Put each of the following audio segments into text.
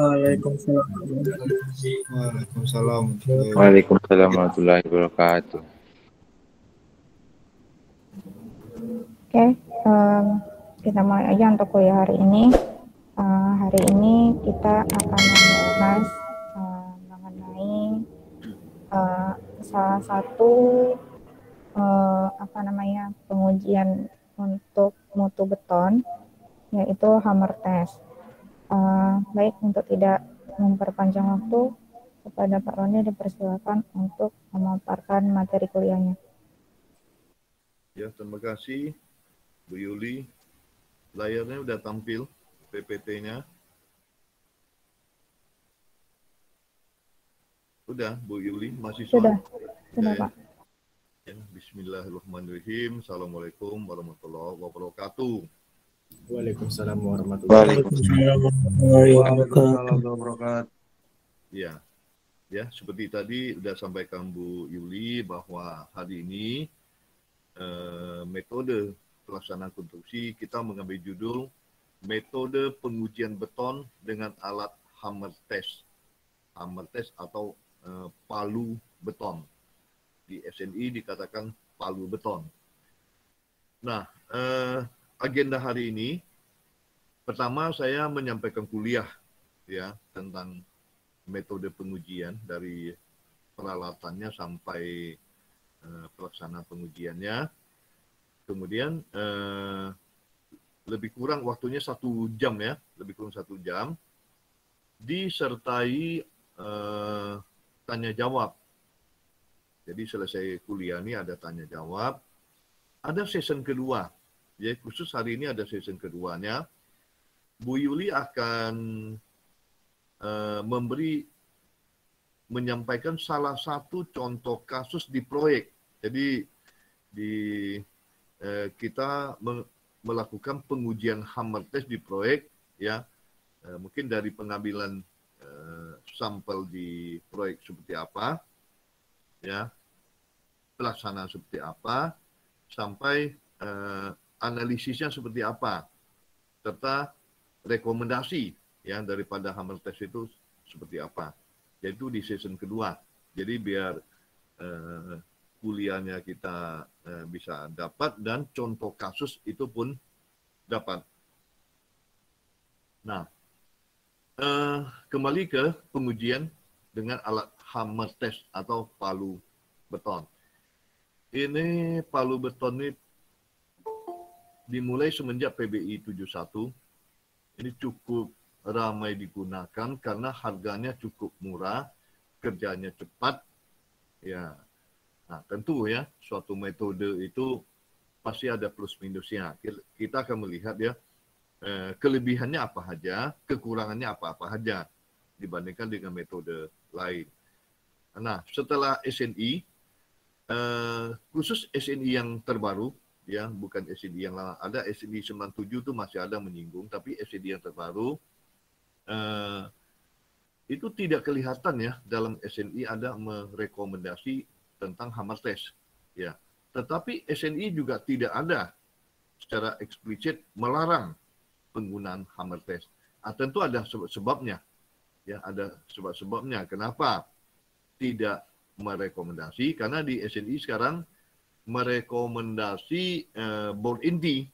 Waalaikumsalam. Waalaikumsalam. warahmatullahi wabarakatuh. Oke, kita mulai aja untuk kuliah hari ini. Eh, hari ini kita akan membahas eh, mengenai eh, salah satu apa namanya pengujian untuk mutu beton, yaitu hammer test uh, baik untuk tidak memperpanjang waktu kepada Pak Roni dipersilakan untuk memaparkan materi kuliahnya. Ya, terima kasih Bu Yuli. Layarnya sudah tampil PPT-nya. Sudah Bu Yuli, masih Sudah, sudah ya, Pak. Ya. ya, Bismillahirrahmanirrahim. Assalamualaikum warahmatullahi wabarakatuh. Waalaikumsalam warahmatullahi wabarakatuh. Ya. Ya, seperti tadi sudah sampaikan Bu Yuli bahwa hari ini eh, metode pelaksanaan konstruksi kita mengambil judul metode pengujian beton dengan alat hammer test. Hammer test atau eh, palu beton. Di SNI dikatakan palu beton. Nah, eh, agenda hari ini pertama saya menyampaikan kuliah ya tentang metode pengujian dari peralatannya sampai uh, pelaksana pengujiannya. Kemudian uh, lebih kurang waktunya satu jam ya, lebih kurang satu jam, disertai uh, tanya jawab. Jadi selesai kuliah ini ada tanya jawab, ada season kedua jadi khusus hari ini ada season keduanya. Bu Yuli akan uh, memberi menyampaikan salah satu contoh kasus di proyek. Jadi di uh, kita me melakukan pengujian hammer test di proyek ya uh, mungkin dari pengambilan uh, sampel di proyek seperti apa ya pelaksanaan seperti apa sampai uh, analisisnya seperti apa, serta rekomendasi ya daripada Hammer Test itu seperti apa. Yaitu di season kedua. Jadi biar uh, kuliahnya kita uh, bisa dapat dan contoh kasus itu pun dapat. Nah, uh, kembali ke pengujian dengan alat hammer test atau palu beton. Ini palu beton ini dimulai semenjak PBI 71 ini cukup ramai digunakan karena harganya cukup murah, kerjanya cepat. Ya. Nah, tentu ya suatu metode itu pasti ada plus minusnya. Kita akan melihat ya eh, kelebihannya apa saja, kekurangannya apa-apa saja dibandingkan dengan metode lain. Nah, setelah SNI, eh, khusus SNI yang terbaru ya bukan SCD yang lama. Ada SCD 97 itu masih ada menyinggung, tapi SCD yang terbaru uh, itu tidak kelihatan ya dalam SNI ada merekomendasi tentang hammer test ya. Tetapi SNI juga tidak ada secara eksplisit melarang penggunaan hammer test. Ah, tentu ada sebab sebabnya ya ada sebab-sebabnya kenapa tidak merekomendasi karena di SNI sekarang merekomendasi uh, board inti.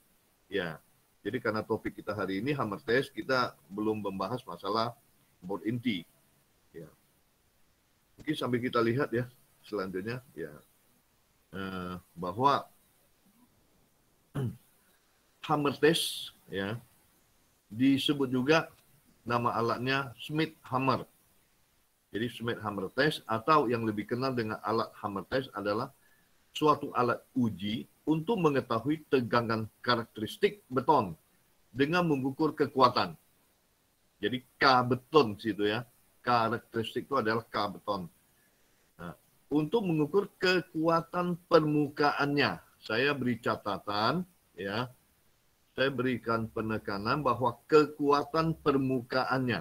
Ya. Jadi karena topik kita hari ini hammer test kita belum membahas masalah board inti. Ya. Mungkin sambil kita lihat ya selanjutnya ya uh, bahwa hammer test ya disebut juga nama alatnya Smith hammer. Jadi Smith hammer test atau yang lebih kenal dengan alat hammer test adalah suatu alat uji untuk mengetahui tegangan karakteristik beton dengan mengukur kekuatan. Jadi K beton situ ya. Karakteristik itu adalah K beton. Nah, untuk mengukur kekuatan permukaannya, saya beri catatan ya. Saya berikan penekanan bahwa kekuatan permukaannya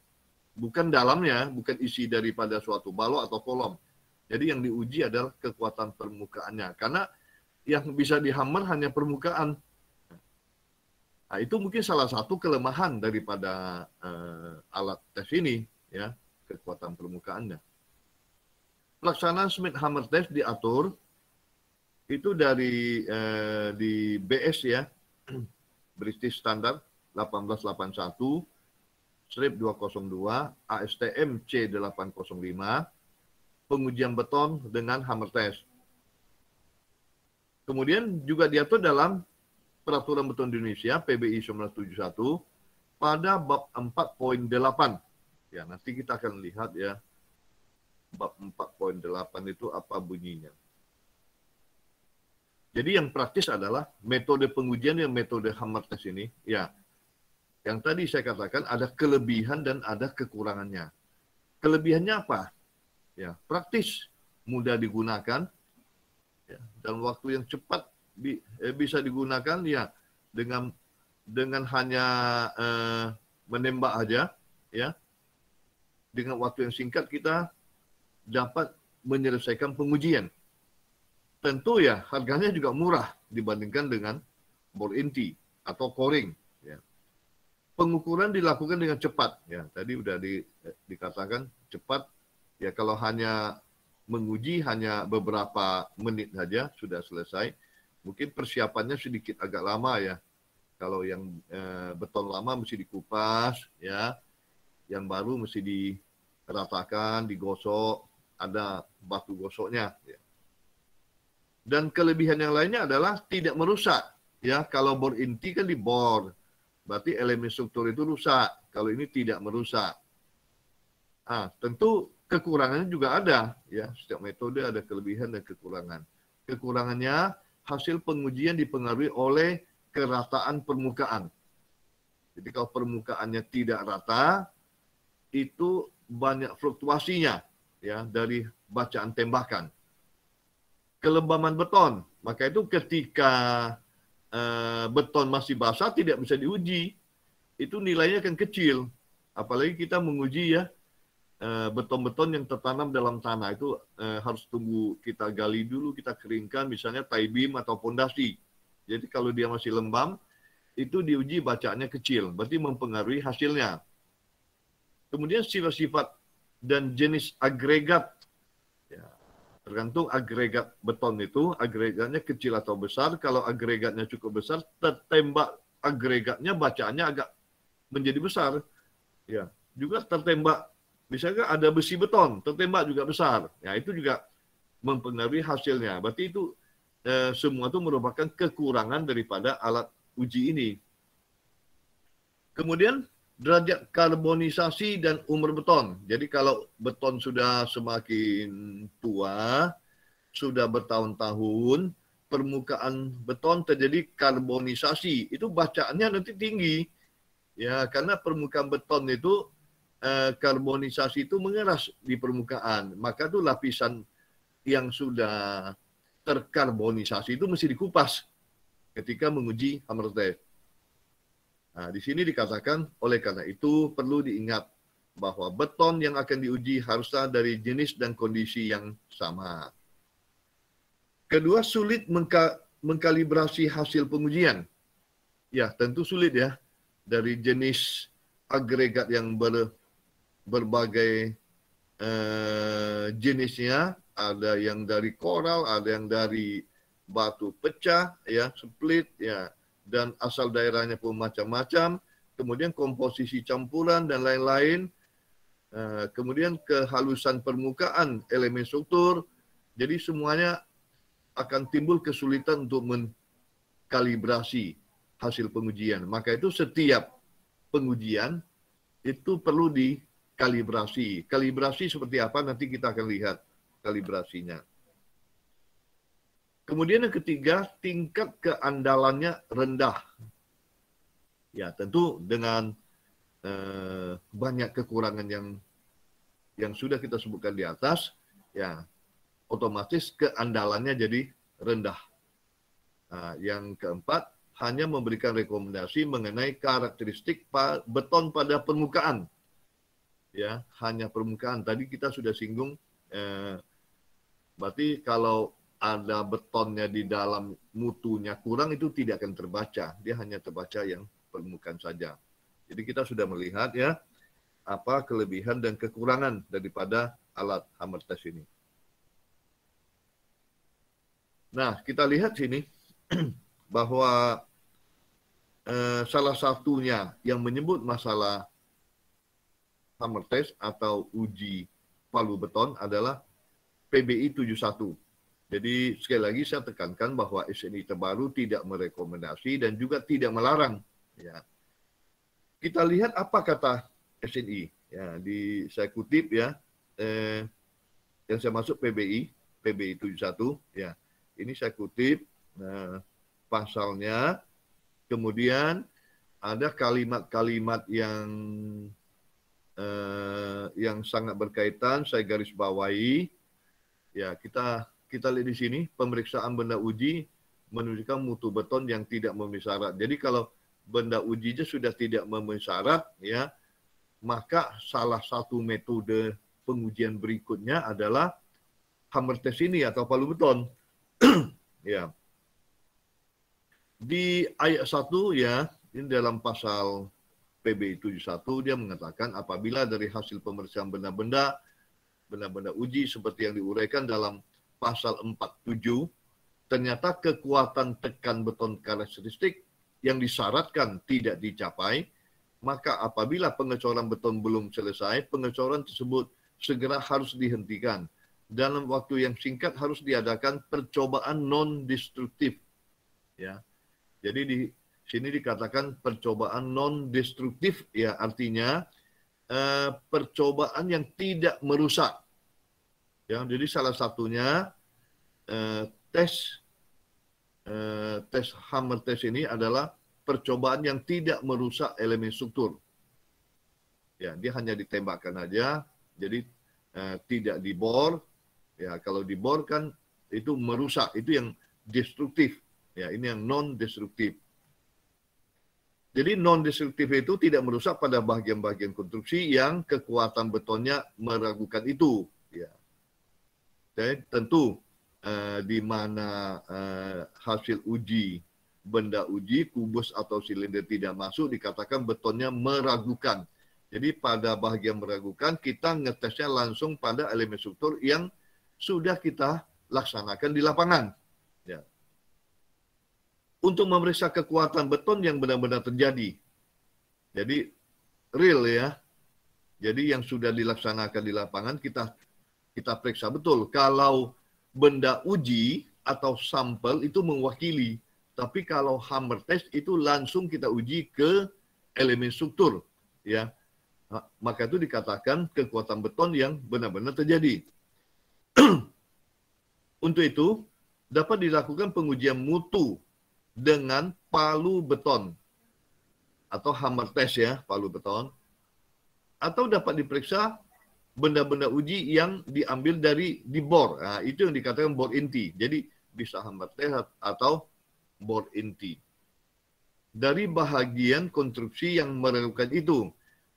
bukan dalamnya, bukan isi daripada suatu balok atau kolom jadi yang diuji adalah kekuatan permukaannya. Karena yang bisa dihammer hanya permukaan. Nah, itu mungkin salah satu kelemahan daripada uh, alat tes ini, ya kekuatan permukaannya. Pelaksanaan Smith Hammer Test diatur itu dari uh, di BS ya, British Standard 1881, strip 202, ASTM C805, pengujian beton dengan hammer test. Kemudian juga diatur dalam Peraturan Beton Indonesia PBI 1971 pada bab 4.8. Ya, nanti kita akan lihat ya bab 4.8 itu apa bunyinya. Jadi yang praktis adalah metode pengujian yang metode hammer test ini, ya. Yang tadi saya katakan ada kelebihan dan ada kekurangannya. Kelebihannya apa? ya praktis mudah digunakan ya, dan waktu yang cepat bi, eh, bisa digunakan ya dengan dengan hanya eh, menembak aja ya dengan waktu yang singkat kita dapat menyelesaikan pengujian tentu ya harganya juga murah dibandingkan dengan bor inti atau koring ya pengukuran dilakukan dengan cepat ya tadi sudah di, eh, dikatakan cepat Ya kalau hanya menguji hanya beberapa menit saja sudah selesai. Mungkin persiapannya sedikit agak lama ya. Kalau yang eh, beton lama mesti dikupas ya. Yang baru mesti diratakan, digosok, ada batu gosoknya ya. Dan kelebihan yang lainnya adalah tidak merusak ya. Kalau bor inti kan dibor. Berarti elemen struktur itu rusak. Kalau ini tidak merusak. Ah, tentu kekurangannya juga ada ya setiap metode ada kelebihan dan kekurangan kekurangannya hasil pengujian dipengaruhi oleh kerataan permukaan jadi kalau permukaannya tidak rata itu banyak fluktuasinya ya dari bacaan tembakan kelembaman beton maka itu ketika e, beton masih basah tidak bisa diuji itu nilainya akan kecil apalagi kita menguji ya Eh, beton-beton yang tertanam dalam tanah itu eh, harus tunggu kita gali dulu, kita keringkan misalnya tie beam atau pondasi. Jadi kalau dia masih lembam, itu diuji bacaannya kecil, berarti mempengaruhi hasilnya. Kemudian sifat-sifat dan jenis agregat, ya, tergantung agregat beton itu, agregatnya kecil atau besar. Kalau agregatnya cukup besar, tertembak agregatnya bacaannya agak menjadi besar. Ya, juga tertembak Misalnya ada besi beton tertembak juga besar. Ya itu juga mempengaruhi hasilnya. Berarti itu eh, semua itu merupakan kekurangan daripada alat uji ini. Kemudian derajat karbonisasi dan umur beton. Jadi kalau beton sudah semakin tua, sudah bertahun-tahun, permukaan beton terjadi karbonisasi. Itu bacaannya nanti tinggi. Ya, karena permukaan beton itu Eh, karbonisasi itu mengeras di permukaan. Maka itu lapisan yang sudah terkarbonisasi itu mesti dikupas ketika menguji hammer test. Nah, di sini dikatakan oleh karena itu perlu diingat bahwa beton yang akan diuji haruslah dari jenis dan kondisi yang sama. Kedua, sulit mengka mengkalibrasi hasil pengujian. Ya, tentu sulit ya. Dari jenis agregat yang ber berbagai uh, jenisnya, ada yang dari koral, ada yang dari batu pecah, ya split, ya dan asal daerahnya pun macam-macam. Kemudian komposisi campuran dan lain-lain. uh, kemudian kehalusan permukaan elemen struktur. Jadi semuanya akan timbul kesulitan untuk mengkalibrasi hasil pengujian. Maka itu setiap pengujian itu perlu di kalibrasi. Kalibrasi seperti apa nanti kita akan lihat kalibrasinya. Kemudian yang ketiga, tingkat keandalannya rendah. Ya, tentu dengan eh, banyak kekurangan yang yang sudah kita sebutkan di atas, ya otomatis keandalannya jadi rendah. Nah, yang keempat, hanya memberikan rekomendasi mengenai karakteristik beton pada permukaan ya hanya permukaan. Tadi kita sudah singgung, eh, berarti kalau ada betonnya di dalam mutunya kurang itu tidak akan terbaca. Dia hanya terbaca yang permukaan saja. Jadi kita sudah melihat ya apa kelebihan dan kekurangan daripada alat hammer test ini. Nah, kita lihat sini bahwa eh, salah satunya yang menyebut masalah summer test atau uji palu beton adalah PBI 71. Jadi sekali lagi saya tekankan bahwa SNI terbaru tidak merekomendasi dan juga tidak melarang. Ya. Kita lihat apa kata SNI. Ya, di saya kutip ya eh, yang saya masuk PBI PBI 71 ya. Ini saya kutip nah, pasalnya kemudian ada kalimat-kalimat yang eh, yang sangat berkaitan saya garis bawahi ya kita kita lihat di sini pemeriksaan benda uji menunjukkan mutu beton yang tidak memenuhi syarat. Jadi kalau benda ujinya sudah tidak memenuhi syarat ya maka salah satu metode pengujian berikutnya adalah hammer test ini atau palu beton. ya. Di ayat 1 ya, ini dalam pasal PB 71 dia mengatakan apabila dari hasil pemeriksaan benda-benda benda-benda uji seperti yang diuraikan dalam pasal 47 ternyata kekuatan tekan beton karakteristik yang disyaratkan tidak dicapai maka apabila pengecoran beton belum selesai pengecoran tersebut segera harus dihentikan dalam waktu yang singkat harus diadakan percobaan non destruktif ya jadi di sini dikatakan percobaan non destruktif ya artinya eh, percobaan yang tidak merusak ya jadi salah satunya eh, tes eh, tes hammer test ini adalah percobaan yang tidak merusak elemen struktur ya dia hanya ditembakkan aja jadi eh, tidak dibor ya kalau dibor kan itu merusak itu yang destruktif ya ini yang non destruktif jadi non-destruktif itu tidak merusak pada bagian-bagian konstruksi yang kekuatan betonnya meragukan itu. Ya. Dan tentu eh, di mana eh, hasil uji benda uji kubus atau silinder tidak masuk dikatakan betonnya meragukan. Jadi pada bagian meragukan kita ngetesnya langsung pada elemen struktur yang sudah kita laksanakan di lapangan untuk memeriksa kekuatan beton yang benar-benar terjadi. Jadi real ya. Jadi yang sudah dilaksanakan di lapangan kita kita periksa betul. Kalau benda uji atau sampel itu mewakili, tapi kalau hammer test itu langsung kita uji ke elemen struktur, ya. Maka itu dikatakan kekuatan beton yang benar-benar terjadi. Untuk itu dapat dilakukan pengujian mutu dengan palu beton atau hammer test ya, palu beton. Atau dapat diperiksa benda-benda uji yang diambil dari dibor. Nah, itu yang dikatakan bor inti. Jadi bisa hammer test atau bor inti. Dari bahagian konstruksi yang meragukan itu.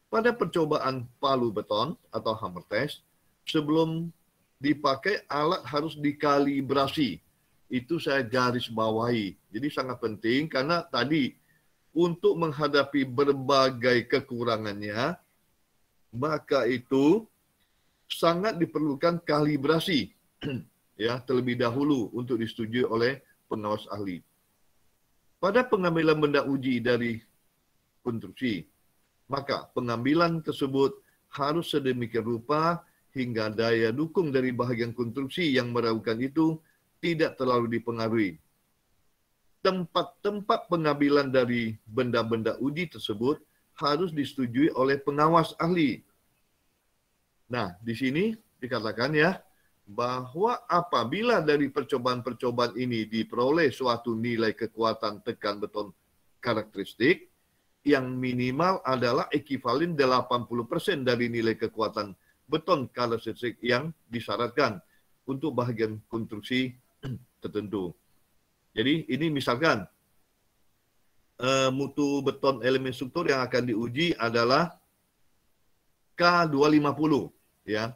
Pada percobaan palu beton atau hammer test, sebelum dipakai alat harus dikalibrasi itu saya garis bawahi. Jadi sangat penting karena tadi untuk menghadapi berbagai kekurangannya, maka itu sangat diperlukan kalibrasi ya terlebih dahulu untuk disetujui oleh pengawas ahli. Pada pengambilan benda uji dari konstruksi, maka pengambilan tersebut harus sedemikian rupa hingga daya dukung dari bahagian konstruksi yang meragukan itu tidak terlalu dipengaruhi. Tempat-tempat pengambilan dari benda-benda uji tersebut harus disetujui oleh pengawas ahli. Nah, di sini dikatakan ya, bahwa apabila dari percobaan-percobaan ini diperoleh suatu nilai kekuatan tekan beton karakteristik, yang minimal adalah ekivalen 80% dari nilai kekuatan beton karakteristik yang disyaratkan untuk bagian konstruksi tertentu. Jadi ini misalkan uh, mutu beton elemen struktur yang akan diuji adalah K250 ya.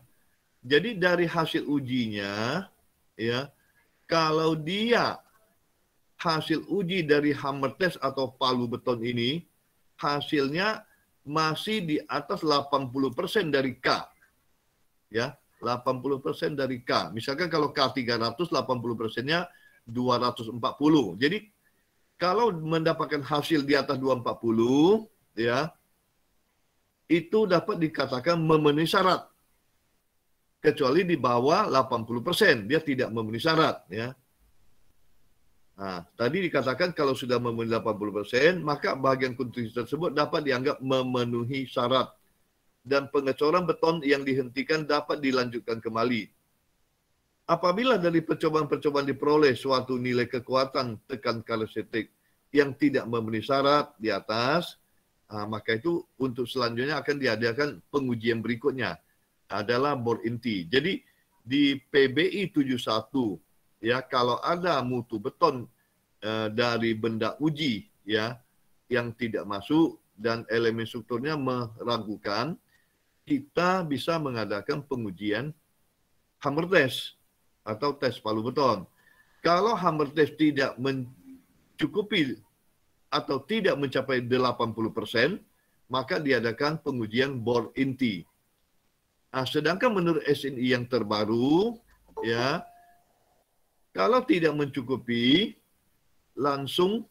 Jadi dari hasil ujinya ya kalau dia hasil uji dari hammer test atau palu beton ini hasilnya masih di atas 80% dari K. Ya. 80% dari K. Misalkan kalau K 300, 80%-nya 240. Jadi kalau mendapatkan hasil di atas 240, ya, itu dapat dikatakan memenuhi syarat. Kecuali di bawah 80%, dia tidak memenuhi syarat, ya. Nah, tadi dikatakan kalau sudah memenuhi 80%, maka bagian kontribusi tersebut dapat dianggap memenuhi syarat dan pengecoran beton yang dihentikan dapat dilanjutkan kembali. Apabila dari percobaan-percobaan diperoleh suatu nilai kekuatan tekan kalositik yang tidak memenuhi syarat di atas, uh, maka itu untuk selanjutnya akan diadakan pengujian berikutnya adalah bor inti. Jadi di PBI 71 ya kalau ada mutu beton uh, dari benda uji ya yang tidak masuk dan elemen strukturnya meragukan kita bisa mengadakan pengujian hammer test atau tes palu beton. Kalau hammer test tidak mencukupi atau tidak mencapai 80%, maka diadakan pengujian bor inti. Nah, sedangkan menurut SNI yang terbaru, ya, kalau tidak mencukupi, langsung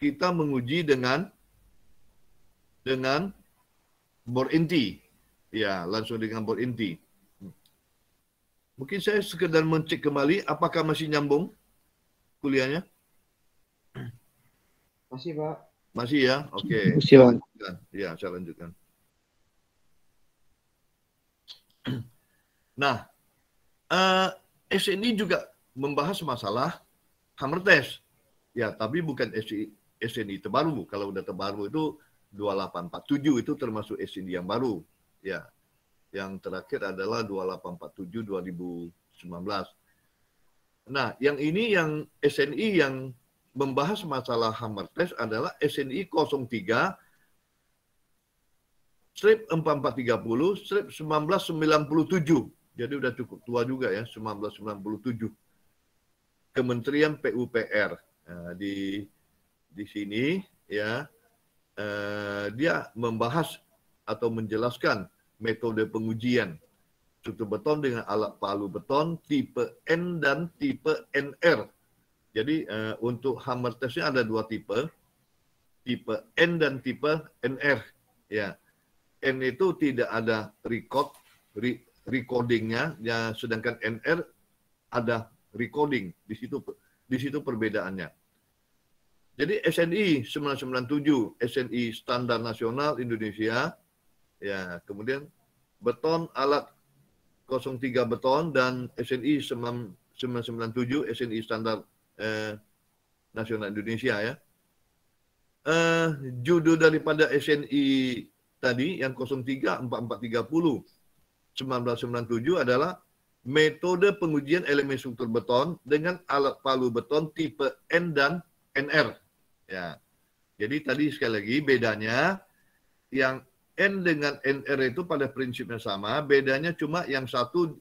kita menguji dengan dengan bor inti. Ya, langsung dengan bot inti. Mungkin saya sekedar mencek kembali apakah masih nyambung kuliahnya? Masih, Pak. Masih ya? Oke. Okay. Masih, Ya, saya lanjutkan. Nah, uh, eh, SNI juga membahas masalah hammer test. Ya, tapi bukan SNI, SNI terbaru. Kalau udah terbaru itu 2847 itu termasuk SNI yang baru ya. Yang terakhir adalah 2847 2019. Nah, yang ini yang SNI yang membahas masalah hammer test adalah SNI 03 strip 4430 strip 1997. Jadi udah cukup tua juga ya 1997. Kementerian PUPR nah, di di sini ya eh, dia membahas atau menjelaskan metode pengujian struktur beton dengan alat palu beton tipe N dan tipe NR. Jadi uh, untuk hammer testnya ada dua tipe, tipe N dan tipe NR. Ya, N itu tidak ada record re, recordingnya, ya, sedangkan NR ada recording. Di situ di situ perbedaannya. Jadi SNI 997, SNI Standar Nasional Indonesia Ya, kemudian beton alat 03 beton dan SNI 997 SNI standar eh, nasional Indonesia ya. Eh, judul daripada SNI tadi yang 03 4430 1997 adalah metode pengujian elemen struktur beton dengan alat palu beton tipe N dan NR. Ya. Jadi tadi sekali lagi bedanya yang N dengan NR itu pada prinsipnya sama, bedanya cuma yang satu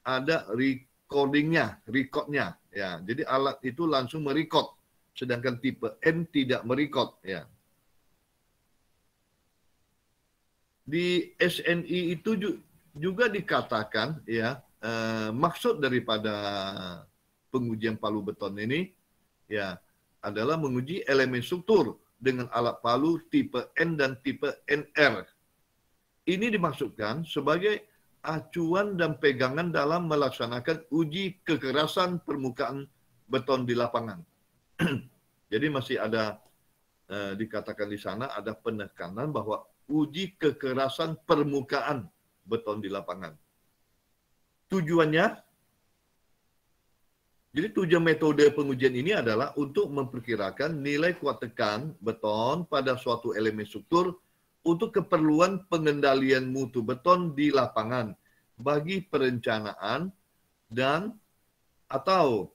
ada recordingnya, recordnya. Ya, jadi alat itu langsung merecord, sedangkan tipe N tidak merecord. Ya. Di SNI itu juga dikatakan ya eh, maksud daripada pengujian palu beton ini ya adalah menguji elemen struktur dengan alat palu tipe N dan tipe NR ini dimaksudkan sebagai acuan dan pegangan dalam melaksanakan uji kekerasan permukaan beton di lapangan. Jadi masih ada eh, dikatakan di sana ada penekanan bahwa uji kekerasan permukaan beton di lapangan. Tujuannya jadi tujuan metode pengujian ini adalah untuk memperkirakan nilai kuat tekan beton pada suatu elemen struktur untuk keperluan pengendalian mutu beton di lapangan bagi perencanaan dan atau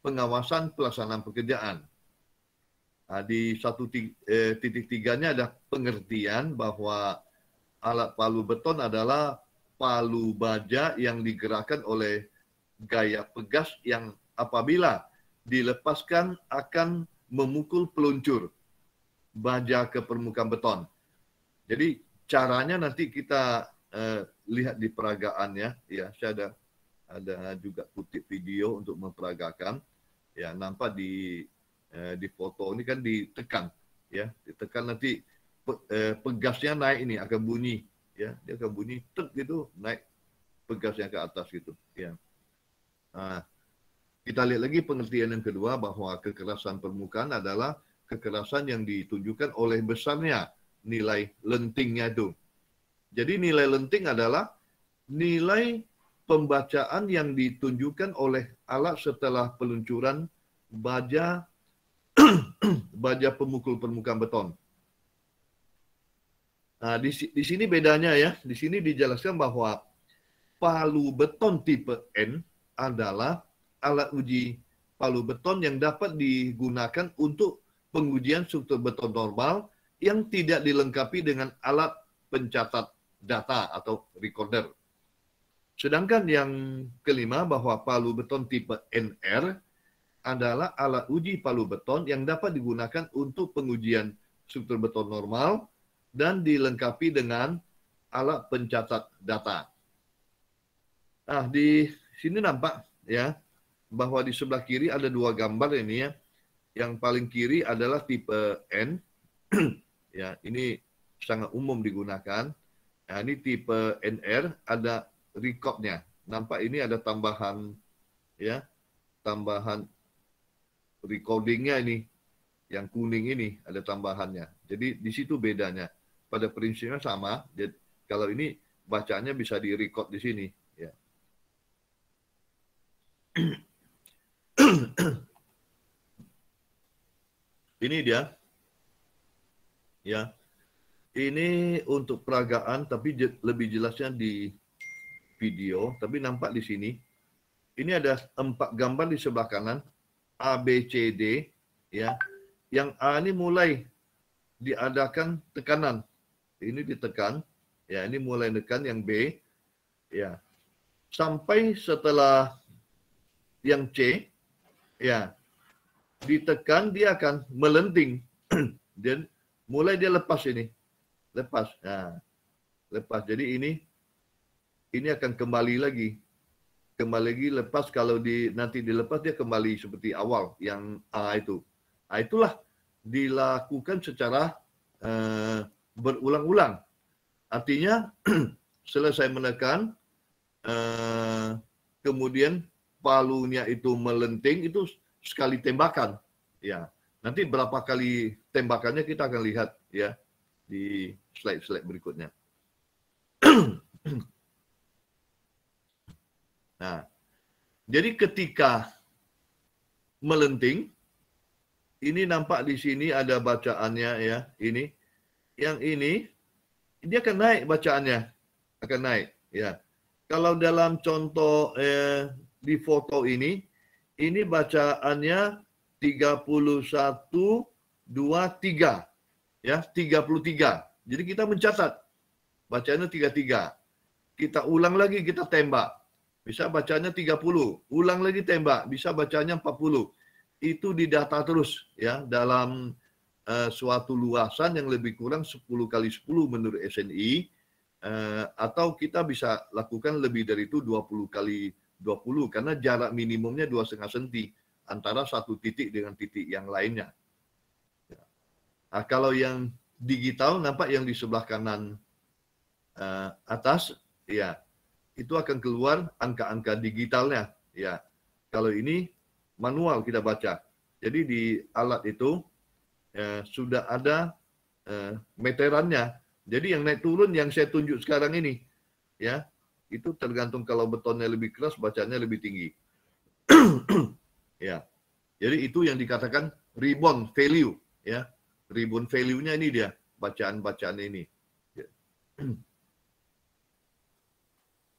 pengawasan pelaksanaan pekerjaan. Nah, di satu eh, titik tiganya ada pengertian bahwa alat palu beton adalah palu baja yang digerakkan oleh gaya pegas yang apabila dilepaskan akan memukul peluncur baja ke permukaan beton. Jadi caranya nanti kita uh, lihat di peragaannya ya. Saya ada ada juga kutip video untuk memperagakan. Ya, nampak di uh, di foto ini kan ditekan ya, ditekan nanti pe, uh, pegasnya naik ini akan bunyi ya, dia akan bunyi tek gitu naik pegasnya ke atas gitu ya. Nah, kita lihat lagi pengertian yang kedua bahwa kekerasan permukaan adalah kekerasan yang ditunjukkan oleh besarnya nilai lentingnya itu. Jadi nilai lenting adalah nilai pembacaan yang ditunjukkan oleh alat setelah peluncuran baja baja pemukul permukaan beton. Nah, di, di sini bedanya ya. Di sini dijelaskan bahwa palu beton tipe N adalah alat uji palu beton yang dapat digunakan untuk pengujian struktur beton normal yang tidak dilengkapi dengan alat pencatat data atau recorder. Sedangkan yang kelima bahwa palu beton tipe NR adalah alat uji palu beton yang dapat digunakan untuk pengujian struktur beton normal dan dilengkapi dengan alat pencatat data. Nah, di sini nampak ya bahwa di sebelah kiri ada dua gambar ini ya. Yang paling kiri adalah tipe N ya ini sangat umum digunakan. Nah, ini tipe NR ada recordnya. Nampak ini ada tambahan ya tambahan recordingnya ini yang kuning ini ada tambahannya. Jadi di situ bedanya. Pada prinsipnya sama. Jadi, kalau ini bacanya bisa di record di sini. Ya. ini dia ya ini untuk peragaan tapi lebih jelasnya di video tapi nampak di sini ini ada empat gambar di sebelah kanan A B C D ya yang A ini mulai diadakan tekanan ini ditekan ya ini mulai tekan yang B ya sampai setelah yang C ya ditekan dia akan melenting dan Mulai dia lepas ini. Lepas. Nah, lepas. Jadi ini ini akan kembali lagi. Kembali lagi lepas kalau di nanti dilepas dia kembali seperti awal yang A itu. Nah, itulah dilakukan secara uh, berulang-ulang. Artinya selesai menekan uh, kemudian palunya itu melenting itu sekali tembakan. Ya. Nanti berapa kali tembakannya kita akan lihat ya di slide-slide berikutnya. nah, jadi ketika melenting, ini nampak di sini ada bacaannya ya, ini. Yang ini, dia akan naik bacaannya, akan naik ya. Kalau dalam contoh eh, di foto ini, ini bacaannya 31 23 ya 33. Jadi kita mencatat bacanya 33. Kita ulang lagi kita tembak. Bisa bacanya 30, ulang lagi tembak, bisa bacanya 40. Itu didata terus ya dalam uh, suatu luasan yang lebih kurang 10 kali 10 menurut SNI uh, eh, atau kita bisa lakukan lebih dari itu 20 kali 20 karena jarak minimumnya 2,5 cm antara satu titik dengan titik yang lainnya. Ya. Nah, kalau yang digital nampak yang di sebelah kanan uh, atas ya itu akan keluar angka-angka digitalnya ya kalau ini manual kita baca jadi di alat itu ya, sudah ada uh, meterannya jadi yang naik turun yang saya tunjuk sekarang ini ya itu tergantung kalau betonnya lebih keras bacanya lebih tinggi ya. Jadi itu yang dikatakan rebound value ya. Rebound value-nya ini dia bacaan-bacaan ini. Ya.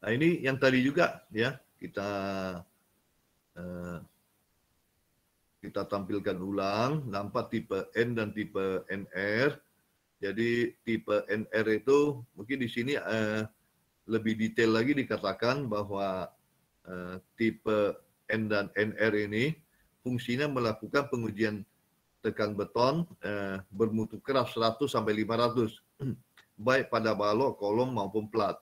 Nah, ini yang tadi juga ya, kita eh, kita tampilkan ulang nampak tipe N dan tipe NR. Jadi tipe NR itu mungkin di sini eh, lebih detail lagi dikatakan bahwa eh, tipe N dan NR ini fungsinya melakukan pengujian tekan beton eh, bermutu keras 100 sampai 500 baik pada balok, kolom maupun plat.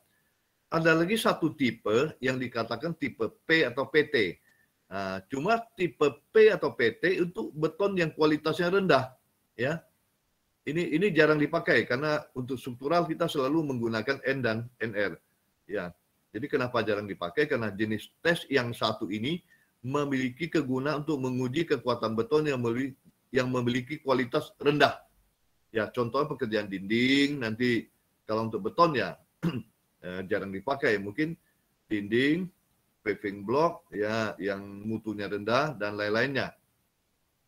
Ada lagi satu tipe yang dikatakan tipe P atau PT. Ah, cuma tipe P atau PT untuk beton yang kualitasnya rendah, ya. Ini ini jarang dipakai karena untuk struktural kita selalu menggunakan N dan NR, ya. Jadi kenapa jarang dipakai? Karena jenis tes yang satu ini memiliki kegunaan untuk menguji kekuatan beton yang memiliki, yang memiliki kualitas rendah. Ya, contohnya pekerjaan dinding, nanti kalau untuk beton ya eh, jarang dipakai, mungkin dinding, paving block ya yang mutunya rendah dan lain-lainnya.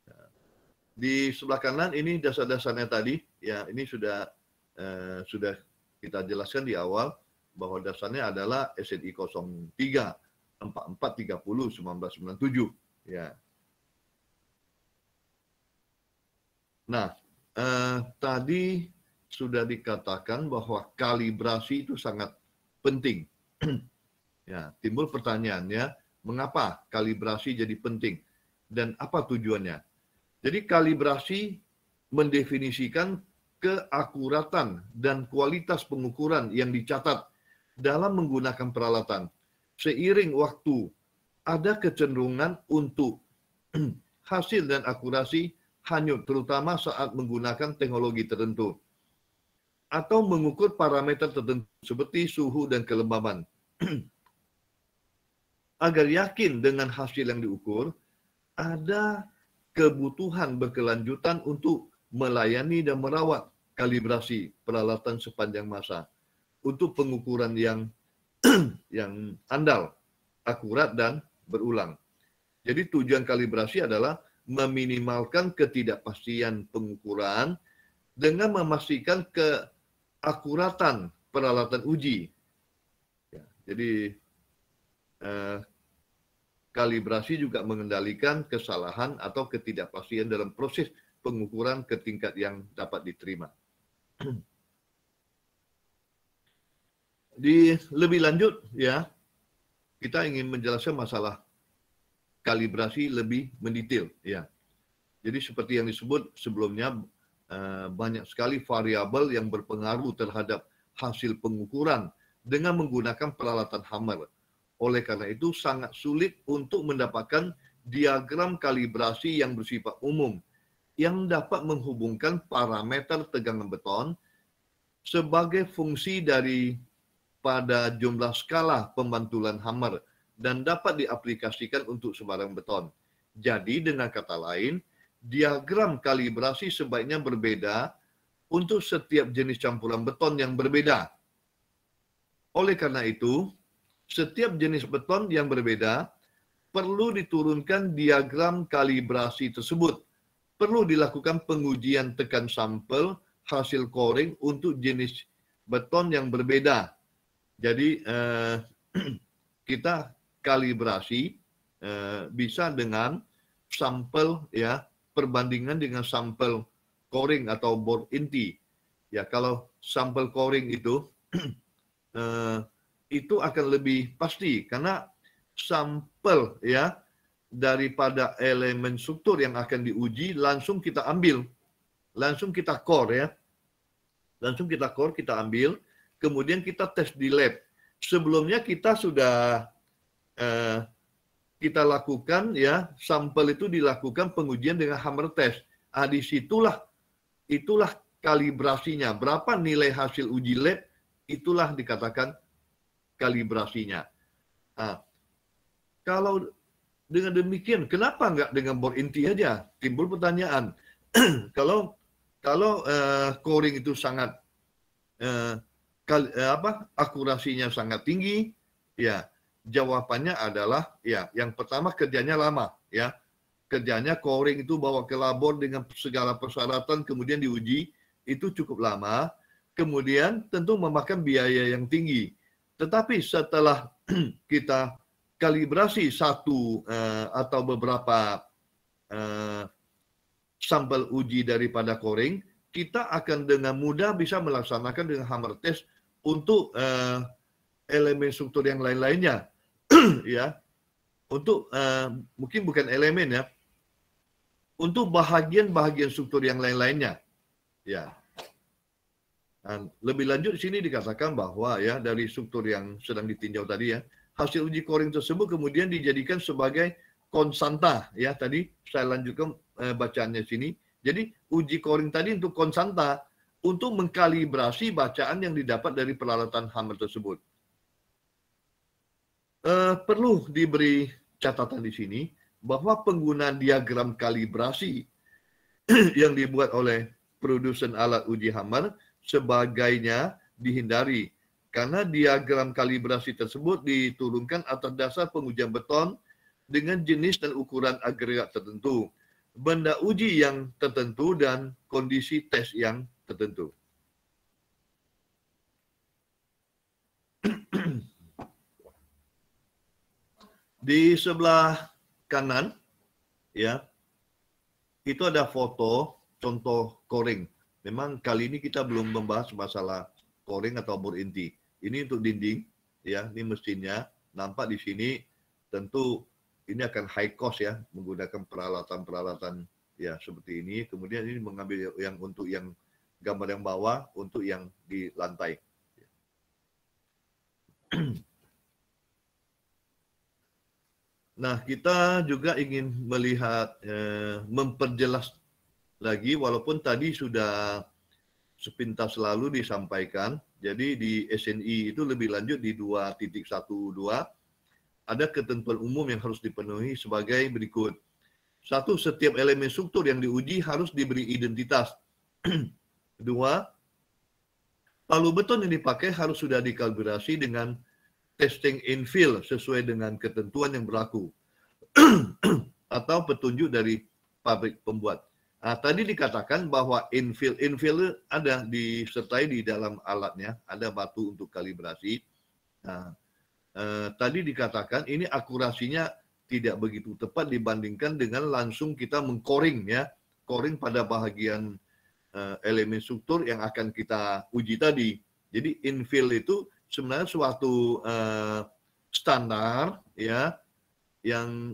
Ya. Di sebelah kanan ini dasar-dasarnya tadi ya ini sudah eh, sudah kita jelaskan di awal bahwa dasarnya adalah SNI 03 4430 1997 ya. Nah, eh, tadi sudah dikatakan bahwa kalibrasi itu sangat penting. ya, timbul pertanyaannya, mengapa kalibrasi jadi penting dan apa tujuannya? Jadi kalibrasi mendefinisikan keakuratan dan kualitas pengukuran yang dicatat dalam menggunakan peralatan seiring waktu ada kecenderungan untuk hasil dan akurasi hanyut terutama saat menggunakan teknologi tertentu atau mengukur parameter tertentu seperti suhu dan kelembaban. Agar yakin dengan hasil yang diukur, ada kebutuhan berkelanjutan untuk melayani dan merawat kalibrasi peralatan sepanjang masa untuk pengukuran yang yang andal, akurat dan berulang. Jadi tujuan kalibrasi adalah meminimalkan ketidakpastian pengukuran dengan memastikan keakuratan peralatan uji. Ya, jadi eh, kalibrasi juga mengendalikan kesalahan atau ketidakpastian dalam proses pengukuran ke tingkat yang dapat diterima. di lebih lanjut ya kita ingin menjelaskan masalah kalibrasi lebih mendetail ya. Jadi seperti yang disebut sebelumnya eh, banyak sekali variabel yang berpengaruh terhadap hasil pengukuran dengan menggunakan peralatan hammer. Oleh karena itu sangat sulit untuk mendapatkan diagram kalibrasi yang bersifat umum yang dapat menghubungkan parameter tegangan beton sebagai fungsi dari pada jumlah skala pembantulan hammer dan dapat diaplikasikan untuk sembarang beton. Jadi dengan kata lain, diagram kalibrasi sebaiknya berbeda untuk setiap jenis campuran beton yang berbeda. Oleh karena itu, setiap jenis beton yang berbeda perlu diturunkan diagram kalibrasi tersebut. Perlu dilakukan pengujian tekan sampel hasil koring untuk jenis beton yang berbeda jadi eh, kita kalibrasi eh, bisa dengan sampel ya perbandingan dengan sampel coring atau bor inti. Ya kalau sampel coring itu eh, itu akan lebih pasti karena sampel ya daripada elemen struktur yang akan diuji langsung kita ambil langsung kita core ya langsung kita core kita ambil kemudian kita tes di lab. Sebelumnya kita sudah eh, kita lakukan ya sampel itu dilakukan pengujian dengan hammer test. Ah disitulah itulah kalibrasinya. Berapa nilai hasil uji lab itulah dikatakan kalibrasinya. Nah, kalau dengan demikian, kenapa nggak dengan bor inti aja? Timbul pertanyaan. kalau kalau uh, eh, coring itu sangat uh, kali, eh, apa akurasinya sangat tinggi ya jawabannya adalah ya yang pertama kerjanya lama ya kerjanya coring itu bawa ke labor dengan segala persyaratan kemudian diuji itu cukup lama kemudian tentu memakan biaya yang tinggi tetapi setelah kita kalibrasi satu uh, atau beberapa uh, eh, sampel uji daripada coring kita akan dengan mudah bisa melaksanakan dengan hammer test untuk uh, elemen struktur yang lain-lainnya ya untuk uh, mungkin bukan elemen ya untuk bahagian-bahagian struktur yang lain-lainnya ya dan lebih lanjut sini dikatakan bahwa ya dari struktur yang sedang ditinjau tadi ya hasil uji koring tersebut kemudian dijadikan sebagai konsanta ya tadi saya lanjutkan eh, bacaannya sini jadi uji koring tadi untuk konstanta untuk mengkalibrasi bacaan yang didapat dari peralatan Hammer tersebut. Uh, perlu diberi catatan di sini bahwa penggunaan diagram kalibrasi yang dibuat oleh produsen alat uji Hammer sebagainya dihindari karena diagram kalibrasi tersebut diturunkan atas dasar pengujian beton dengan jenis dan ukuran agregat tertentu, benda uji yang tertentu dan kondisi tes yang tertentu. Di sebelah kanan, ya, itu ada foto contoh koring. Memang kali ini kita belum membahas masalah koring atau mur inti. Ini untuk dinding, ya, ini mestinya nampak di sini tentu ini akan high cost ya menggunakan peralatan-peralatan ya seperti ini kemudian ini mengambil yang untuk yang gambar yang bawah untuk yang di lantai. Nah, kita juga ingin melihat, eh, memperjelas lagi, walaupun tadi sudah sepintas selalu disampaikan, jadi di SNI itu lebih lanjut di 2.12, ada ketentuan umum yang harus dipenuhi sebagai berikut. Satu, setiap elemen struktur yang diuji harus diberi identitas. Dua, palu beton yang dipakai harus sudah dikalibrasi dengan testing infill sesuai dengan ketentuan yang berlaku atau petunjuk dari pabrik pembuat. Nah, tadi dikatakan bahwa infill infill ada disertai di dalam alatnya, ada batu untuk kalibrasi. Nah, eh, tadi dikatakan ini akurasinya tidak begitu tepat dibandingkan dengan langsung kita mengkoring ya, koring pada bahagian uh, elemen struktur yang akan kita uji tadi. Jadi infill itu sebenarnya suatu uh, standar ya yang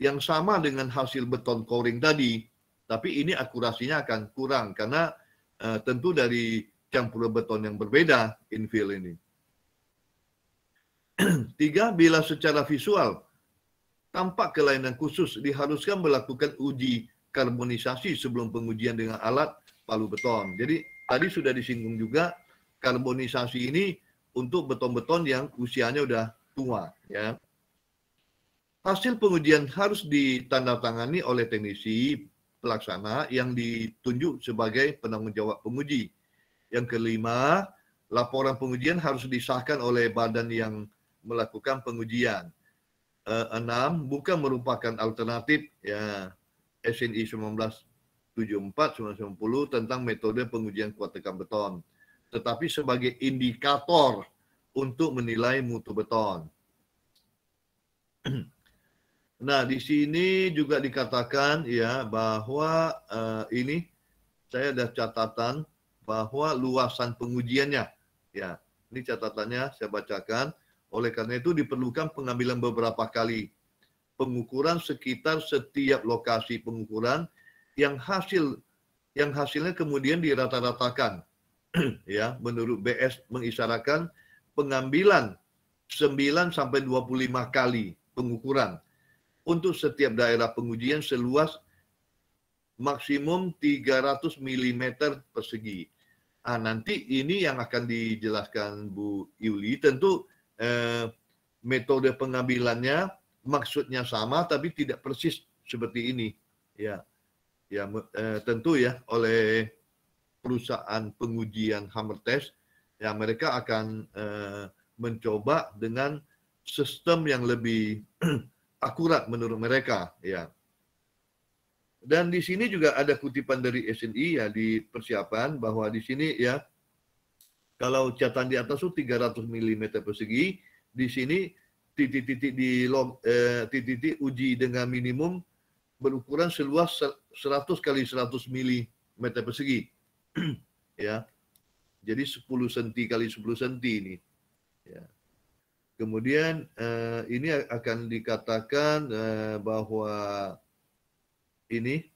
yang sama dengan hasil beton coring tadi, tapi ini akurasinya akan kurang karena uh, tentu dari campur beton yang berbeda infill ini. Tiga, bila secara visual tampak kelainan khusus diharuskan melakukan uji karbonisasi sebelum pengujian dengan alat palu beton. Jadi tadi sudah disinggung juga karbonisasi ini untuk beton-beton yang usianya udah tua ya. Hasil pengujian harus ditandatangani oleh teknisi pelaksana yang ditunjuk sebagai penanggung jawab penguji. Yang kelima, laporan pengujian harus disahkan oleh badan yang melakukan pengujian. Eh, enam, bukan merupakan alternatif ya SNI 19 74 90 tentang metode pengujian kuat tekan beton, tetapi sebagai indikator untuk menilai mutu beton. Nah, di sini juga dikatakan ya bahwa uh, ini saya ada catatan bahwa luasan pengujiannya ya. Ini catatannya saya bacakan. Oleh karena itu diperlukan pengambilan beberapa kali pengukuran sekitar setiap lokasi pengukuran yang hasil yang hasilnya kemudian dirata-ratakan ya menurut BS mengisyaratkan pengambilan 9 sampai 25 kali pengukuran untuk setiap daerah pengujian seluas maksimum 300 mm persegi. Ah, nanti ini yang akan dijelaskan Bu Yuli tentu eh, metode pengambilannya maksudnya sama tapi tidak persis seperti ini ya ya eh, tentu ya oleh perusahaan pengujian hammer test ya mereka akan eh, mencoba dengan sistem yang lebih akurat menurut mereka ya dan di sini juga ada kutipan dari SNI ya di persiapan bahwa di sini ya kalau catatan di atas itu 300 mm persegi di sini titik-titik di eh, titik-titik uji dengan minimum berukuran seluas 100 kali 100 mm persegi. ya. Jadi 10 cm kali 10 cm ini. Ya. Kemudian eh, ini akan dikatakan eh, bahwa ini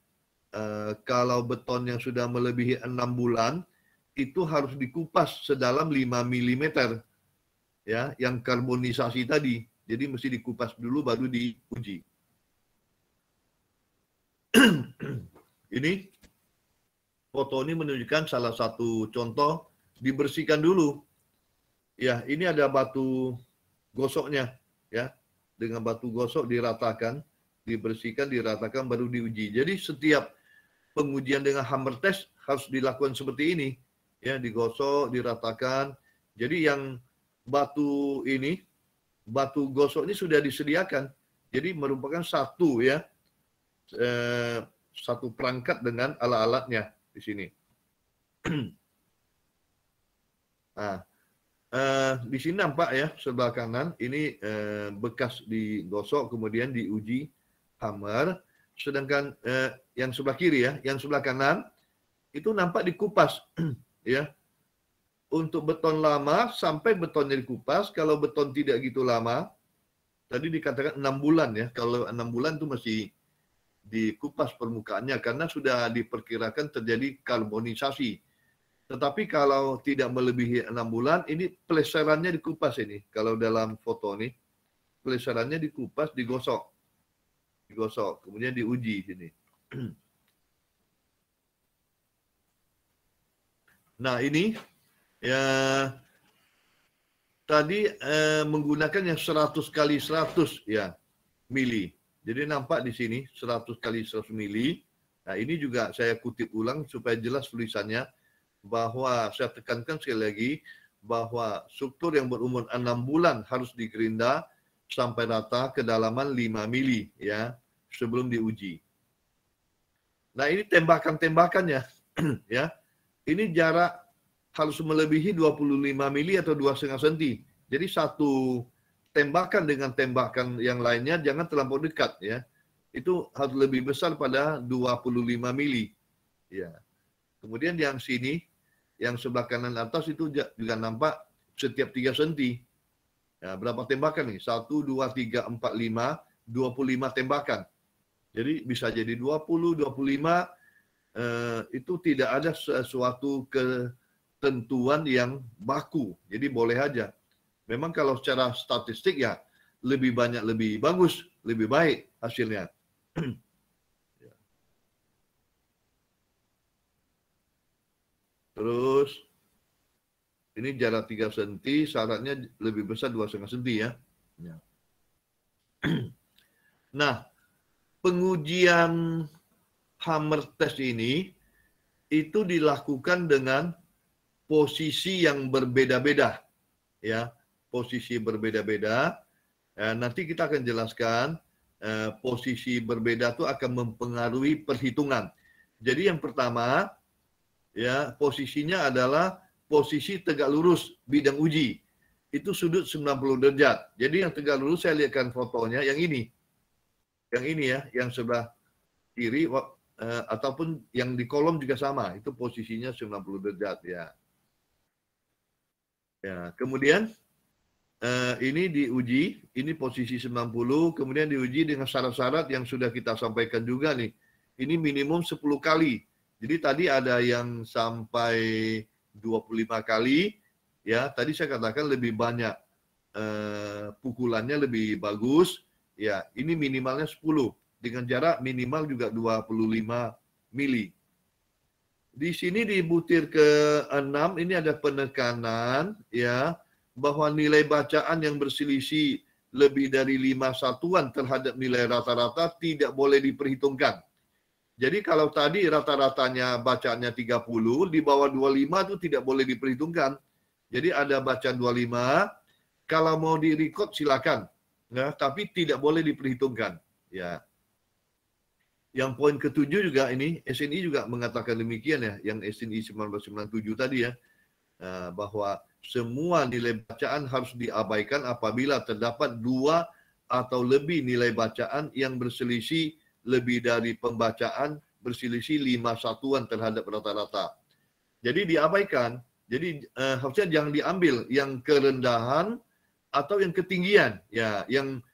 eh, kalau beton yang sudah melebihi 6 bulan itu harus dikupas sedalam 5 mm ya yang karbonisasi tadi. Jadi mesti dikupas dulu baru diuji. ini foto ini menunjukkan salah satu contoh dibersihkan dulu. Ya, ini ada batu gosoknya ya. Dengan batu gosok diratakan, dibersihkan, diratakan baru diuji. Jadi setiap pengujian dengan hammer test harus dilakukan seperti ini ya, digosok, diratakan. Jadi yang batu ini batu gosok ini sudah disediakan. Jadi merupakan satu ya eh, satu perangkat dengan alat-alatnya di sini. nah, eh, di sini nampak ya sebelah kanan ini eh, bekas digosok kemudian diuji hammer, sedangkan eh, yang sebelah kiri ya, yang sebelah kanan itu nampak dikupas ya untuk beton lama sampai betonnya dikupas. Kalau beton tidak gitu lama, tadi dikatakan enam bulan ya. Kalau enam bulan itu masih dikupas permukaannya karena sudah diperkirakan terjadi karbonisasi. Tetapi kalau tidak melebihi enam bulan, ini pleserannya dikupas ini. Kalau dalam foto ini, pleserannya dikupas, digosok, digosok, kemudian diuji sini. Nah ini ya tadi eh, menggunakan yang 100 kali 100 ya mili. Jadi nampak di sini 100 kali 100 mili. Nah ini juga saya kutip ulang supaya jelas tulisannya bahwa saya tekankan sekali lagi bahwa struktur yang berumur 6 bulan harus digerinda sampai rata kedalaman 5 mili ya sebelum diuji. Nah ini tembakan-tembakannya ya. Ini jarak harus melebihi 25 mili atau 2,5 cm. Jadi satu tembakan dengan tembakan yang lainnya jangan terlalu dekat ya. Itu harus lebih besar pada 25 mili. Ya. Kemudian yang sini, yang sebelah kanan atas itu juga nampak setiap tiga senti. Ya, berapa tembakan nih? 1, 2, 3, 4, 5, 25 tembakan. Jadi bisa jadi 20, 25, eh, itu tidak ada sesuatu ketentuan yang baku. Jadi boleh aja Memang kalau secara statistik ya lebih banyak lebih bagus, lebih baik hasilnya. Ya. Terus ini jarak 3 cm, syaratnya lebih besar 2,5 cm ya. ya. Nah, pengujian hammer test ini itu dilakukan dengan posisi yang berbeda-beda ya posisi berbeda-beda. Eh, nanti kita akan jelaskan eh, posisi berbeda itu akan mempengaruhi perhitungan. Jadi yang pertama ya posisinya adalah posisi tegak lurus bidang uji itu sudut 90 derajat. Jadi yang tegak lurus saya lihatkan fotonya yang ini. Yang ini ya, yang sebelah kiri eh, ataupun yang di kolom juga sama, itu posisinya 90 derajat ya. Ya, kemudian Eh, ini diuji, ini posisi 90, kemudian diuji dengan syarat-syarat yang sudah kita sampaikan juga nih. Ini minimum 10 kali. Jadi tadi ada yang sampai 25 kali, ya tadi saya katakan lebih banyak eh, pukulannya lebih bagus, ya ini minimalnya 10 dengan jarak minimal juga 25 mili. Di sini di butir ke-6 ini ada penekanan ya bahwa nilai bacaan yang berselisih lebih dari lima satuan terhadap nilai rata-rata tidak boleh diperhitungkan. Jadi kalau tadi rata-ratanya bacaannya 30, di bawah 25 itu tidak boleh diperhitungkan. Jadi ada bacaan 25, kalau mau direcord silakan. Nah, tapi tidak boleh diperhitungkan. Ya. Yang poin ketujuh juga ini, SNI juga mengatakan demikian ya, yang SNI 1997 tadi ya, nah, bahwa semua nilai bacaan harus diabaikan apabila terdapat dua atau lebih nilai bacaan yang berselisih lebih dari pembacaan berselisih lima satuan terhadap rata-rata. Jadi diabaikan. Jadi uh, harusnya jangan diambil yang kerendahan atau yang ketinggian, ya, yang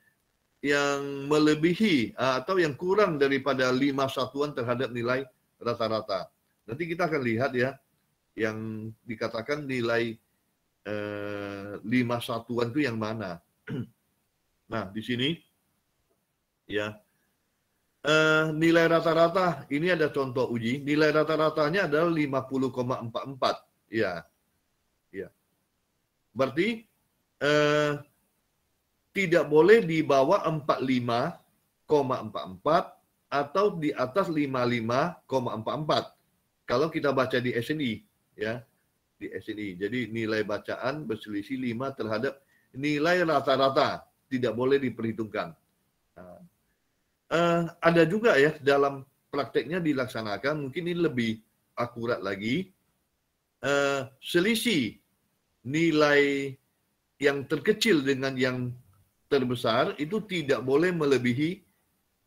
yang melebihi eh, atau yang kurang daripada lima satuan terhadap nilai rata-rata. Nanti kita akan lihat ya yang dikatakan nilai Eh, lima satuan itu yang mana. nah, di sini ya eh, nilai rata-rata ini ada contoh uji. Nilai rata-ratanya adalah 50,44. Ya. Ya. Berarti eh, tidak boleh di bawah 45,44 atau di atas 55,44. Kalau kita baca di SNI, ya di SNI. Jadi nilai bacaan berselisih 5 terhadap nilai rata-rata. Tidak boleh diperhitungkan. Uh, ada juga ya dalam prakteknya dilaksanakan, mungkin ini lebih akurat lagi, uh, selisih nilai yang terkecil dengan yang terbesar itu tidak boleh melebihi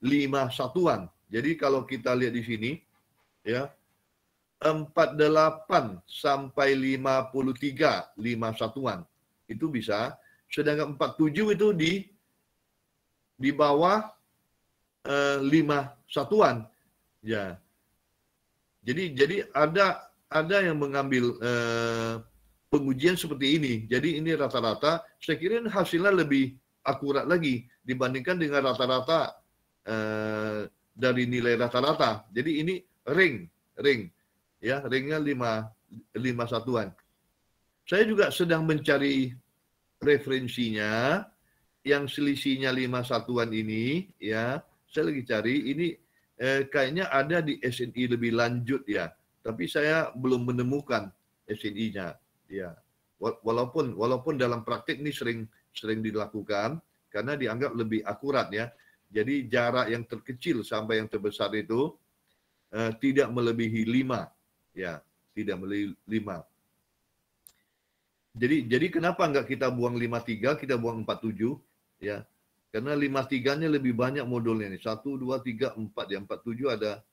lima satuan. Jadi kalau kita lihat di sini, ya 48 sampai 53, 5 satuan. Itu bisa. Sedangkan 47 itu di di bawah eh, 5 satuan. Ya. Jadi jadi ada ada yang mengambil eh, pengujian seperti ini. Jadi ini rata-rata saya kira hasilnya lebih akurat lagi dibandingkan dengan rata-rata eh, dari nilai rata-rata. Jadi ini ring, ring ya ringnya lima lima satuan. Saya juga sedang mencari referensinya yang selisihnya lima satuan ini ya. Saya lagi cari ini eh, kayaknya ada di SNI lebih lanjut ya, tapi saya belum menemukan SNI-nya ya. Walaupun walaupun dalam praktik ini sering sering dilakukan karena dianggap lebih akurat ya. Jadi jarak yang terkecil sampai yang terbesar itu eh, tidak melebihi lima ya tidak beli lima. Jadi jadi kenapa nggak kita buang lima tiga kita buang empat tujuh ya. Karena lima nya lebih banyak modulnya nih. satu dua tiga empat ya empat tujuh ada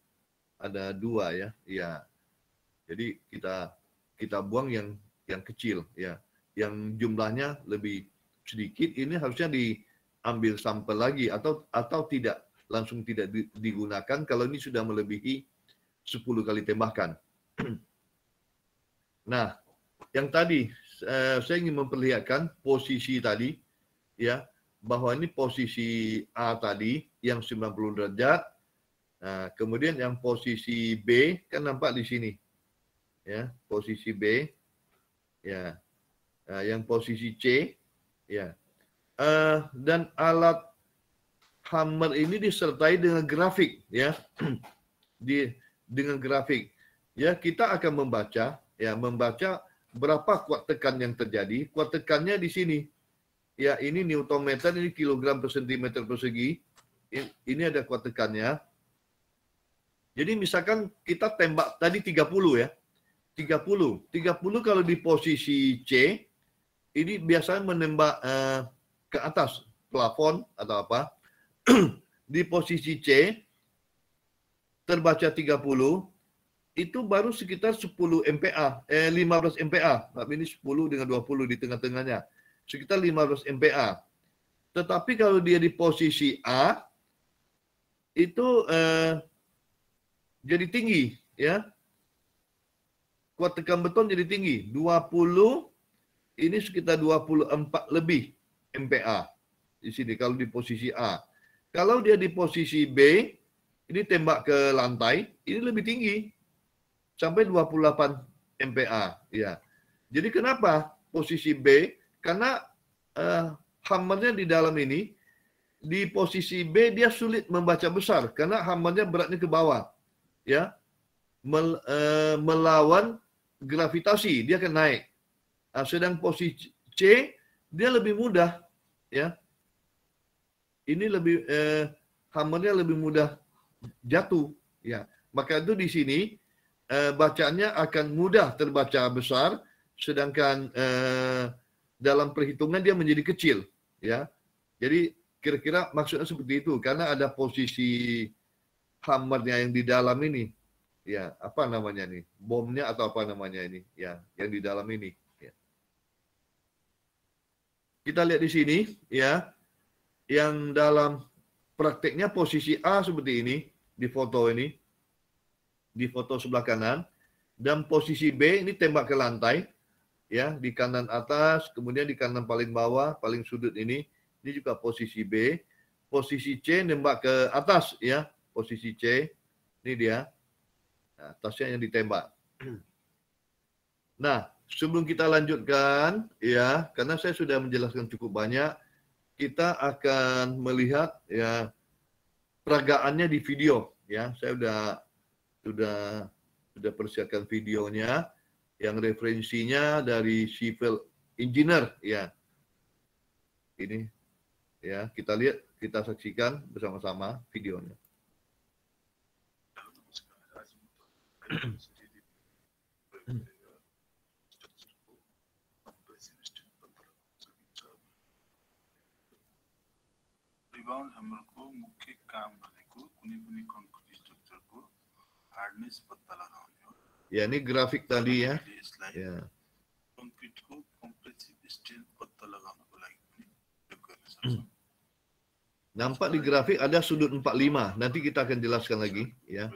ada dua ya. Iya. Jadi kita kita buang yang yang kecil ya. Yang jumlahnya lebih sedikit ini harusnya diambil sampel lagi atau atau tidak langsung tidak digunakan kalau ini sudah melebihi 10 kali tembakan Nah, yang tadi eh, saya ingin memperlihatkan posisi tadi ya bahwa ini posisi A tadi yang 90 derajat. Nah, kemudian yang posisi B kan nampak di sini. Ya, posisi B. Ya. Nah, yang posisi C ya. Uh, dan alat hammer ini disertai dengan grafik ya. di dengan grafik ya kita akan membaca ya membaca berapa kuat tekan yang terjadi. Kuat tekannya di sini. Ya, ini newton meter, ini kilogram per sentimeter persegi. Ini ada kuat tekannya. Jadi misalkan kita tembak tadi 30 ya. 30. 30 kalau di posisi C, ini biasanya menembak eh, ke atas plafon atau apa. di posisi C, terbaca 30, itu baru sekitar 10 MPA, eh 15 MPA. Tapi ini 10 dengan 20 di tengah-tengahnya. Sekitar 15 MPA. Tetapi kalau dia di posisi A, itu eh, jadi tinggi ya. Kuat tekan beton jadi tinggi. 20, ini sekitar 24 lebih MPA di sini kalau di posisi A. Kalau dia di posisi B, ini tembak ke lantai, ini lebih tinggi sampai 28 MPa ya. Jadi kenapa posisi B? Karena uh, eh, hammernya di dalam ini di posisi B dia sulit membaca besar karena hammernya beratnya ke bawah ya. Mel, uh, melawan gravitasi dia akan naik. Nah, sedang posisi C dia lebih mudah ya. Ini lebih eh, hammernya lebih mudah jatuh ya. Maka itu di sini uh, bacaannya akan mudah terbaca besar, sedangkan uh, dalam perhitungan dia menjadi kecil, ya. Jadi kira-kira maksudnya seperti itu karena ada posisi hammernya yang di dalam ini, ya apa namanya nih, bomnya atau apa namanya ini, ya yang di dalam ini. Ya. Kita lihat di sini, ya, yang dalam prakteknya posisi A seperti ini di foto ini, di foto sebelah kanan. Dan posisi B ini tembak ke lantai, ya di kanan atas, kemudian di kanan paling bawah, paling sudut ini, ini juga posisi B. Posisi C nembak ke atas, ya posisi C, ini dia, nah, atasnya yang ditembak. Nah, sebelum kita lanjutkan, ya karena saya sudah menjelaskan cukup banyak, kita akan melihat ya peragaannya di video, ya saya sudah sudah sudah persiapkan videonya yang referensinya dari civil engineer ya ini ya kita lihat kita saksikan bersama-sama videonya Ya, ini grafik tadi ya. Ya. Hmm. Nampak di grafik ada sudut 45. Nanti kita akan jelaskan ya, lagi ya.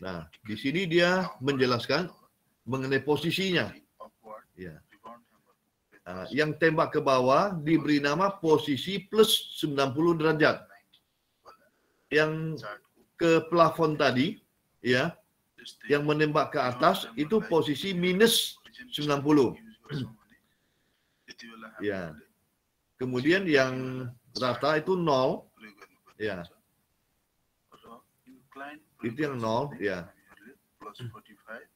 Nah, di sini dia menjelaskan mengenai posisinya. Ya. Nah, yang tembak ke bawah diberi nama posisi plus 90 derajat yang ke plafon tadi ya yang menembak ke atas itu posisi minus 90 ya kemudian yang rata itu nol ya itu yang nol ya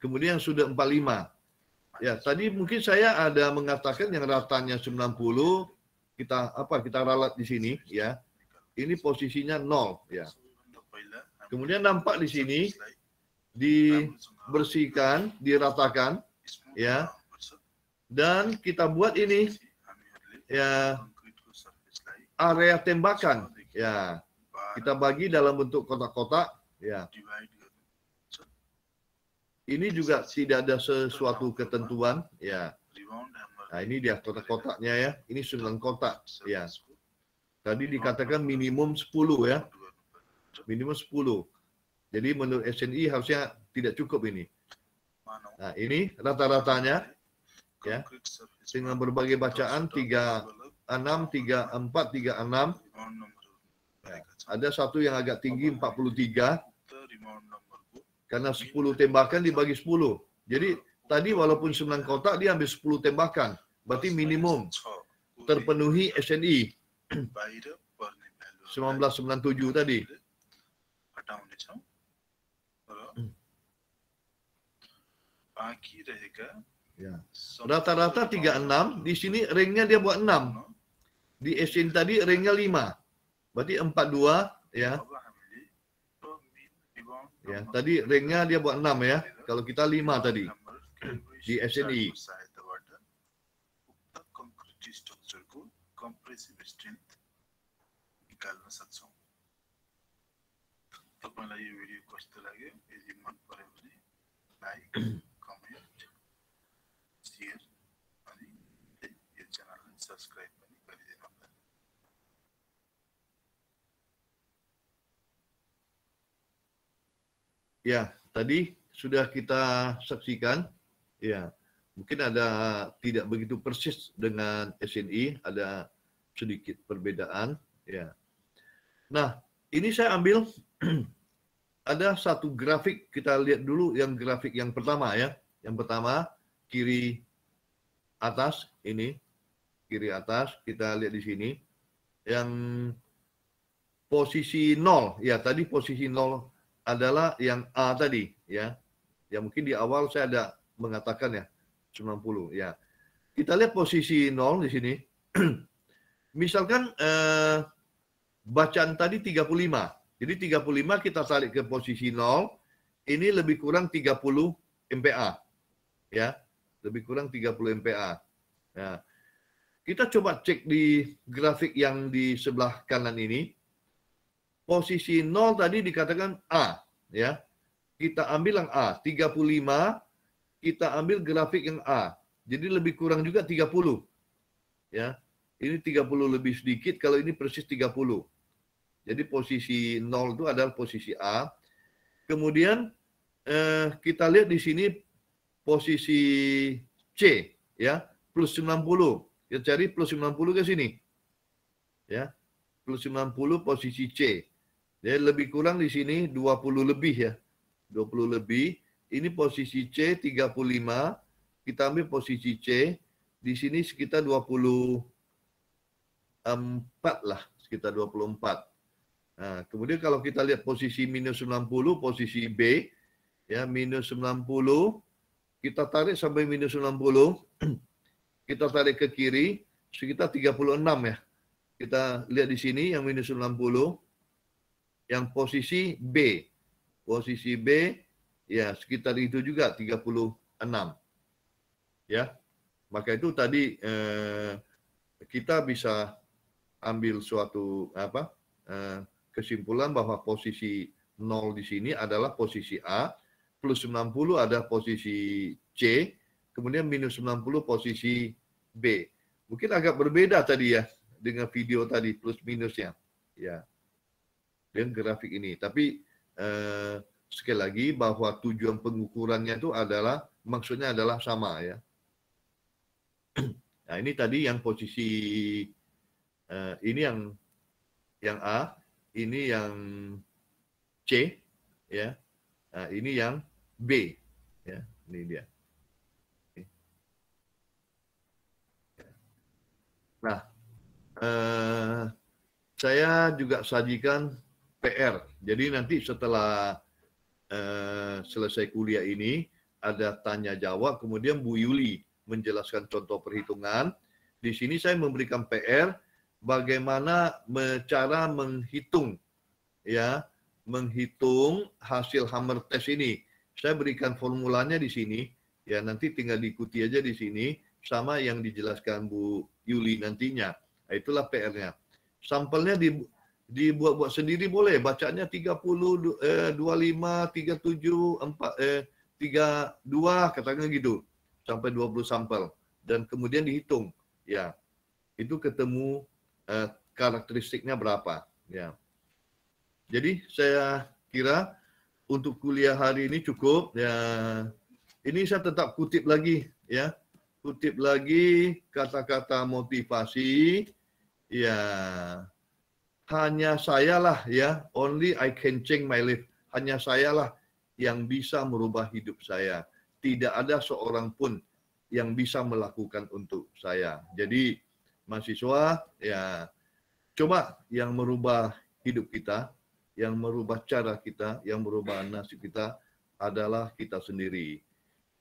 kemudian yang sudah 45 ya tadi mungkin saya ada mengatakan yang ratanya 90 kita apa kita ralat di sini ya ini posisinya nol ya. Kemudian nampak di sini dibersihkan, diratakan ya. Dan kita buat ini ya area tembakan ya. Kita bagi dalam bentuk kotak-kotak ya. Ini juga tidak ada sesuatu ketentuan ya. Nah, ini dia kotak-kotaknya ya. Ini sembilan kotak ya. Tadi oh, dikatakan minimum 10 ya. Minimum 10. Jadi menurut SNI harusnya tidak cukup ini. Nah, ini rata-ratanya ya. Dengan berbagai bacaan 3 6 3 4 3 6. Ya. Ada satu yang agak tinggi 43. Karena 10 tembakan dibagi 10. Jadi tadi walaupun 9 kotak dia ambil 10 tembakan. Berarti minimum terpenuhi SNI. 1997 tadi. Hmm. Ya. Rata-rata 36, di sini ringnya dia buat 6. Di Asian tadi ringnya 5. Berarti 42 ya. Ya, tadi ringnya dia buat 6 ya. Kalau kita 5 tadi di SNI. ডালনা सक्छौँ तपाईँलाई यो भिडियो कस्तो लाग्यो यदि मन पर्यो भने like comment share अनि यो subscribe. Subscribe Ya, tadi sudah kita saksikan ya mungkin ada tidak begitu persis dengan SNI, e, ada sedikit perbedaan ya Nah, ini saya ambil ada satu grafik kita lihat dulu yang grafik yang pertama ya. Yang pertama kiri atas ini kiri atas kita lihat di sini yang posisi nol ya tadi posisi nol adalah yang A tadi ya. Ya mungkin di awal saya ada mengatakan ya 90 ya. Kita lihat posisi nol di sini. Misalkan eh, bacaan tadi 35. Jadi 35 kita salik ke posisi 0, ini lebih kurang 30 MPA. Ya, lebih kurang 30 MPA. Ya. kita coba cek di grafik yang di sebelah kanan ini. Posisi 0 tadi dikatakan A, ya. Kita ambil yang A, 35 kita ambil grafik yang A. Jadi lebih kurang juga 30. Ya. Ini 30 lebih sedikit kalau ini persis 30. Jadi posisi 0 itu adalah posisi A. Kemudian eh, kita lihat di sini posisi C ya, plus 90. Kita cari plus 90 ke sini. Ya. Plus 90 posisi C. Jadi lebih kurang di sini 20 lebih ya. 20 lebih. Ini posisi C 35. Kita ambil posisi C. Di sini sekitar 24 lah. Sekitar 24. Nah, kemudian kalau kita lihat posisi minus 90, posisi B, ya minus 90, kita tarik sampai minus 90, kita tarik ke kiri, sekitar 36 ya. Kita lihat di sini yang minus 90, yang posisi B. Posisi B, ya sekitar itu juga 36. Ya, maka itu tadi eh, kita bisa ambil suatu apa eh, kesimpulan bahwa posisi 0 di sini adalah posisi A, plus 90 ada posisi C, kemudian minus 90 posisi B. Mungkin agak berbeda tadi ya dengan video tadi plus minusnya. Ya. Dan grafik ini. Tapi eh, sekali lagi bahwa tujuan pengukurannya itu adalah maksudnya adalah sama ya. Nah, ini tadi yang posisi eh, ini yang yang A, ini yang C, ya. Nah, ini yang B, ya. Ini dia. Nah, eh, saya juga sajikan PR. Jadi nanti setelah eh, selesai kuliah ini ada tanya jawab, kemudian Bu Yuli menjelaskan contoh perhitungan. Di sini saya memberikan PR bagaimana cara menghitung ya menghitung hasil hammer test ini. Saya berikan formulanya di sini ya nanti tinggal diikuti aja di sini sama yang dijelaskan Bu Yuli nantinya. Nah, itulah PR-nya. Sampelnya di dibuat-buat sendiri boleh bacanya 30 eh, 25 37 4 eh 32 katanya gitu sampai 20 sampel dan kemudian dihitung ya itu ketemu uh, karakteristiknya berapa ya. Jadi saya kira untuk kuliah hari ini cukup ya. Ini saya tetap kutip lagi ya. Kutip lagi kata-kata motivasi ya hanya sayalah ya only I can change my life hanya sayalah yang bisa merubah hidup saya tidak ada seorang pun yang bisa melakukan untuk saya jadi mahasiswa ya coba yang merubah hidup kita, yang merubah cara kita, yang merubah nasib kita adalah kita sendiri.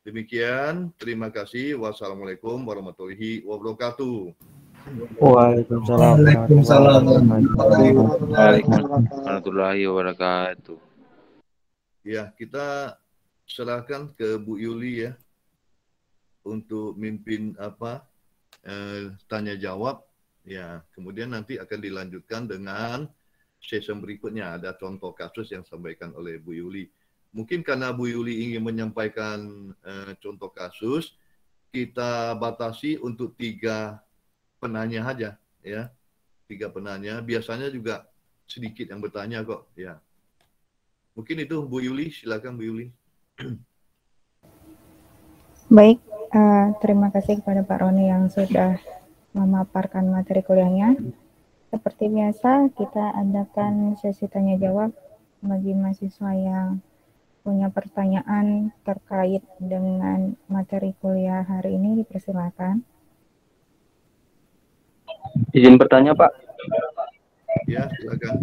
Demikian, terima kasih. Wassalamualaikum warahmatullahi wabarakatuh. Waalaikumsalam. Waalaikumsalam. Warahmatullahi wabarakatuh. Ya, kita serahkan ke Bu Yuli ya untuk mimpin apa Eh, tanya jawab ya kemudian nanti akan dilanjutkan dengan session berikutnya ada contoh kasus yang disampaikan oleh Bu Yuli mungkin karena Bu Yuli ingin menyampaikan eh, contoh kasus kita batasi untuk tiga penanya saja ya tiga penanya biasanya juga sedikit yang bertanya kok ya mungkin itu Bu Yuli silakan Bu Yuli baik Uh, terima kasih kepada Pak Roni yang sudah memaparkan materi kuliahnya. Seperti biasa, kita adakan sesi tanya jawab bagi mahasiswa yang punya pertanyaan terkait dengan materi kuliah hari ini. Dipersilakan. Izin bertanya, Pak. Ya, silakan.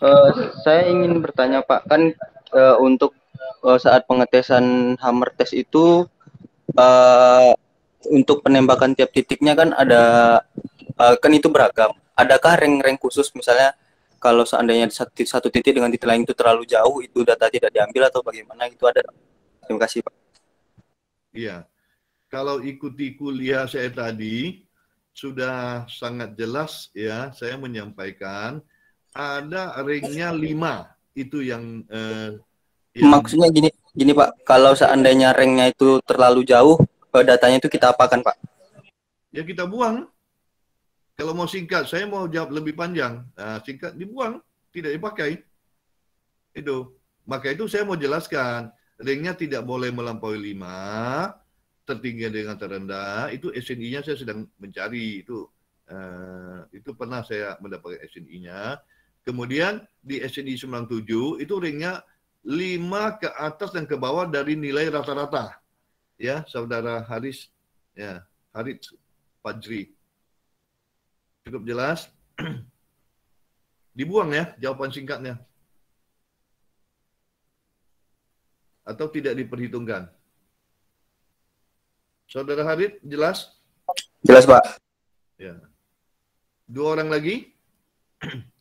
Uh, saya ingin bertanya, Pak. Kan uh, untuk uh, saat pengetesan hammer test itu uh, untuk penembakan tiap titiknya kan ada uh, kan itu beragam. Adakah ring-ring khusus misalnya kalau seandainya satu, satu titik dengan titik lain itu terlalu jauh itu data tidak diambil atau bagaimana itu ada? Terima kasih Pak. Iya. Kalau ikuti kuliah saya tadi sudah sangat jelas ya saya menyampaikan ada ringnya lima itu yang eh, Ya. Maksudnya gini, gini Pak, kalau seandainya ringnya itu terlalu jauh, eh, datanya itu kita apakan Pak? Ya kita buang. Kalau mau singkat, saya mau jawab lebih panjang. Nah, singkat dibuang, tidak dipakai. Itu. Maka itu saya mau jelaskan. ringnya tidak boleh melampaui lima, tertinggi dengan terendah, itu SNI-nya saya sedang mencari. Itu uh, itu pernah saya mendapatkan SNI-nya. Kemudian di SNI 97 itu ringnya 5 ke atas dan ke bawah dari nilai rata-rata. Ya, Saudara Haris ya, Haris Fajri. Cukup jelas? Dibuang ya jawaban singkatnya. Atau tidak diperhitungkan. Saudara Harit, jelas? Jelas, Pak. Ya. Dua orang lagi.